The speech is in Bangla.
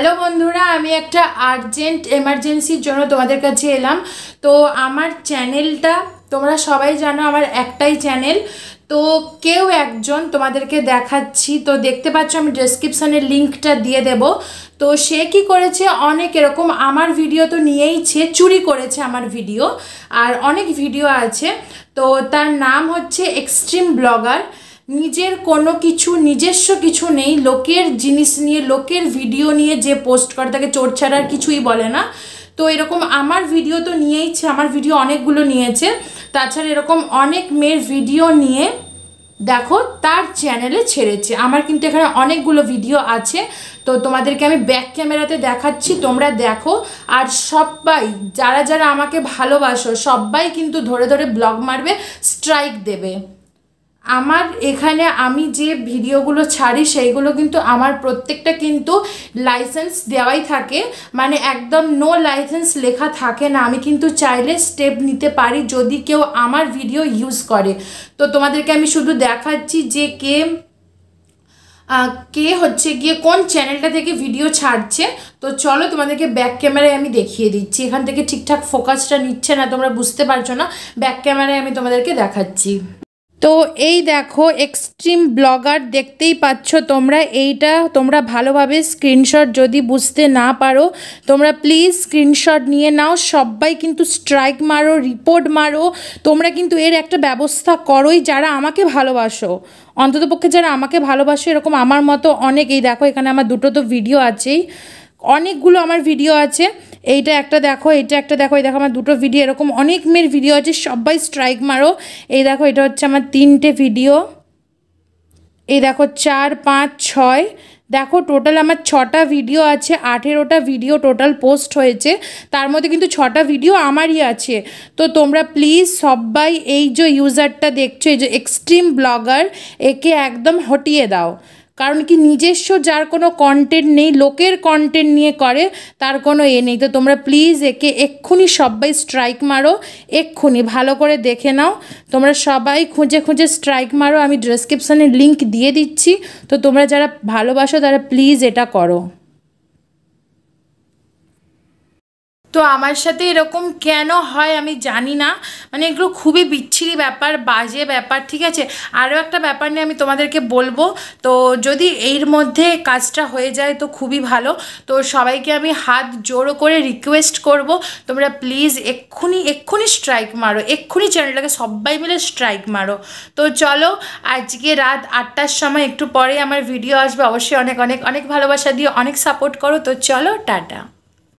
হ্যালো বন্ধুরা আমি একটা আর্জেন্ট এমার্জেন্সির জন্য তোমাদের কাছে এলাম তো আমার চ্যানেলটা তোমরা সবাই জানো আমার একটাই চ্যানেল তো কেউ একজন তোমাদেরকে দেখাচ্ছি তো দেখতে পাচ্ছ আমি ডিসক্রিপশানের লিঙ্কটা দিয়ে দেব তো সে কি করেছে অনেক এরকম আমার ভিডিও তো নিয়েইছে চুরি করেছে আমার ভিডিও আর অনেক ভিডিও আছে তো তার নাম হচ্ছে এক্সট্রিম ব্লগার নিজের কোনো কিছু নিজস্ব কিছু নেই লোকের জিনিস নিয়ে লোকের ভিডিও নিয়ে যে পোস্ট করে তাকে চোর ছাড়ার আর কিছুই বলে না তো এরকম আমার ভিডিও তো নিয়েইছে আমার ভিডিও অনেকগুলো নিয়েছে তাছাড়া এরকম অনেক মেয়ের ভিডিও নিয়ে দেখো তার চ্যানেলে ছেড়েছে আমার কিন্তু এখানে অনেকগুলো ভিডিও আছে তো তোমাদেরকে আমি ব্যাক ক্যামেরাতে দেখাচ্ছি তোমরা দেখো আর সবাই যারা যারা আমাকে ভালোবাসো সবাই কিন্তু ধরে ধরে ব্লগ মারবে স্ট্রাইক দেবে আমার এখানে আমি যে ভিডিওগুলো ছাড়ি সেইগুলো কিন্তু আমার প্রত্যেকটা কিন্তু লাইসেন্স দেওয়াই থাকে মানে একদম নো লাইসেন্স লেখা থাকে না আমি কিন্তু চাইলে স্টেপ নিতে পারি যদি কেউ আমার ভিডিও ইউজ করে তো তোমাদেরকে আমি শুধু দেখাচ্ছি যে কে কে হচ্ছে গিয়ে কোন চ্যানেলটা থেকে ভিডিও ছাড়ছে তো চলো তোমাদেরকে ব্যাক ক্যামেরায় আমি দেখিয়ে দিচ্ছি এখান থেকে ঠিকঠাক ফোকাসটা নিচ্ছে না তোমরা বুঝতে পারছো না ব্যাক ক্যামেরায় আমি তোমাদেরকে দেখাচ্ছি তো এই দেখো এক্সট্রিম ব্লগার দেখতেই পাচ্ছ তোমরা এইটা তোমরা ভালোভাবে স্ক্রিনশট যদি বুঝতে না পারো তোমরা প্লিজ স্ক্রিনশট নিয়ে নাও সবাই কিন্তু স্ট্রাইক মারো রিপোর্ট মারো তোমরা কিন্তু এর একটা ব্যবস্থা করোই যারা আমাকে ভালোবাসো অন্ততপক্ষে যারা আমাকে ভালোবাসো এরকম আমার মতো অনেক এই দেখো এখানে আমার দুটো তো ভিডিও আছেই অনেকগুলো আমার ভিডিও আছে এইটা একটা দেখো এটা একটা দেখো এই দেখো আমার দুটো ভিডিও এরকম অনেক মেয়ের ভিডিও আছে সবাই স্ট্রাইক মারো এই দেখো এটা হচ্ছে আমার তিনটে ভিডিও এই দেখো চার পাঁচ ছয় দেখো টোটাল আমার ছটা ভিডিও আছে আঠেরোটা ভিডিও টোটাল পোস্ট হয়েছে তার মধ্যে কিন্তু ছটা ভিডিও আমারই আছে তো তোমরা প্লিজ সবাই এই যে ইউজারটা দেখছো এই যে এক্সট্রিম ব্লগার একে একদম হটিয়ে দাও কারণ কি নিজস্ব যার কোনো কন্টেন্ট নেই লোকের কন্টেন্ট নিয়ে করে তার কোনো এ নেই তো তোমরা প্লিজ একে এক্ষুনি সবাই স্ট্রাইক মারো এক্ষুনি ভালো করে দেখে নাও তোমরা সবাই খুঁজে খুঁজে স্ট্রাইক মারো আমি ডেসক্রিপশানে লিঙ্ক দিয়ে দিচ্ছি তো তোমরা যারা ভালোবাসো তারা প্লিজ এটা করো তো আমার সাথে এরকম কেন হয় আমি জানি না মানে এগুলো খুবই বিচ্ছিরি ব্যাপার বাজে ব্যাপার ঠিক আছে আরও একটা ব্যাপার নিয়ে আমি তোমাদেরকে বলবো তো যদি এর মধ্যে কাজটা হয়ে যায় তো খুবই ভালো তো সবাইকে আমি হাত জোড়ো করে রিকোয়েস্ট করব তোমরা প্লিজ এক্ষুনি এক্ষুনি স্ট্রাইক মারো এক্ষুনি চ্যানেলটাকে সবাই মিলে স্ট্রাইক মারো তো চলো আজকে রাত আটটার সময় একটু পরে আমার ভিডিও আসবে অবশ্যই অনেক অনেক অনেক ভালোবাসা দিয়ে অনেক সাপোর্ট করো তো চলো টাটা